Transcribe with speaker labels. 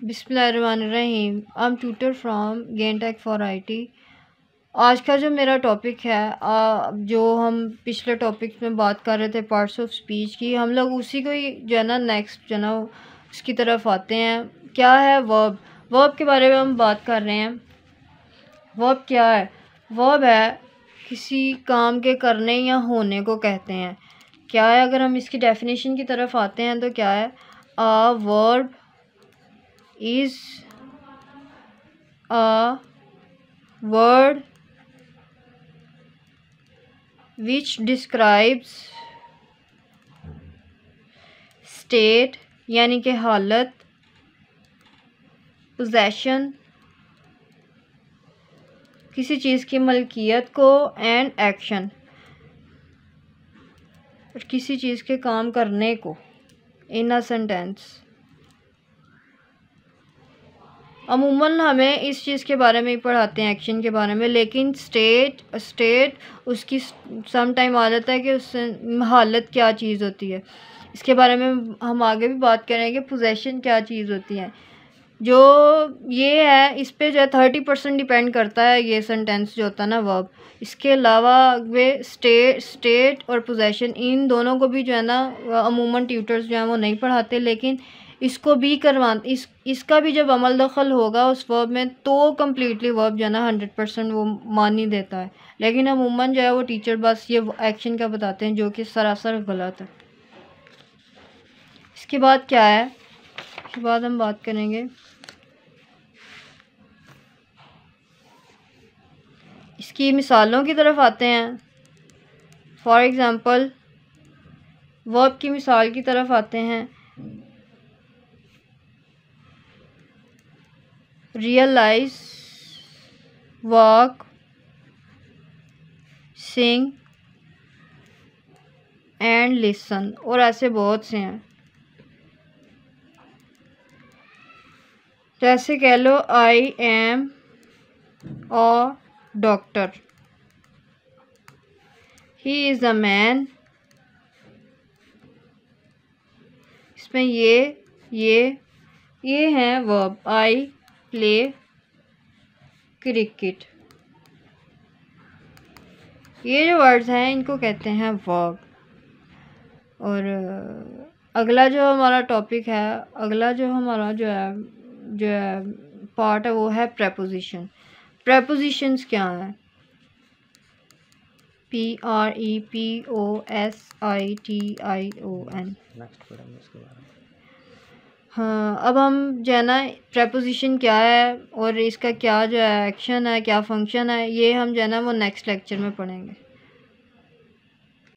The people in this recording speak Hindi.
Speaker 1: I am tutor from gain tech for IT आज का जो मेरा टॉपिक है जो हम पिछले टॉपिक में बात कर रहे थे पार्ट्स ऑफ स्पीच की हम लोग उसी को ही जो है ना नेक्स्ट जो है ना उसकी तरफ आते हैं क्या है वर्ब वर्ब के बारे में हम बात कर रहे हैं वर्ब क्या है वर्ब है किसी काम के करने या होने को कहते हैं क्या है अगर हम इसकी डेफिनेशन की तरफ आते हैं तो क्या है a verb is a word which describes state यानी कि हालत पोजेशन किसी चीज़ की मलकियत को एंड एक्शन किसी चीज़ के काम करने को इन अ सेंटेंस अमूमन हमें इस चीज़ के बारे में ही पढ़ाते हैं एक्शन के बारे में लेकिन स्टेट स्टेट उसकी सम टाइम आ जाता है कि उस हालत क्या चीज़ होती है इसके बारे में हम आगे भी बात करेंगे पोजेसन क्या चीज़ होती है जो ये है इस पे जो है थर्टी परसेंट डिपेंड करता है ये सेंटेंस जो होता है ना वर्ब इसके अलावा वे स्टेट स्टेट और पोजेसन इन दोनों को भी जो है ना अमूमन ट्यूटर्स जो हैं वो नहीं पढ़ाते लेकिन इसको भी करवा इस इसका भी जब अमल दखल होगा उस वर्ब में तो कम्प्लीटली वर्ब जो है ना हंड्रेड परसेंट वो मान ही देता है लेकिन अमूमन जो है वो टीचर बस ये एक्शन का बताते हैं जो कि सरासर गलत है इसके बाद क्या है इसके बाद हम बात करेंगे इसकी मिसालों की तरफ आते हैं फॉर एग्ज़ाम्पल वर्ब की मिसाल की तरफ आते हैं realize walk sing and listen और ऐसे बहुत से हैं जैसे कह लो I am a doctor he is a man इसमें ये ये ये हैं वर्ब आई play cricket ये जो वर्ड्स हैं इनको कहते हैं वर्ब और अगला जो हमारा टॉपिक है अगला जो हमारा जो है जो है पार्ट है वो है प्रपोजिशन प्रपोजिशंस क्या हैं P R E P O S I T I O N हाँ अब हम जो है ना प्रपोज़िशन क्या है और इसका क्या जो है एक्शन है क्या फ़ंक्शन है ये हम जो है ना वो नेक्स्ट लेक्चर में पढ़ेंगे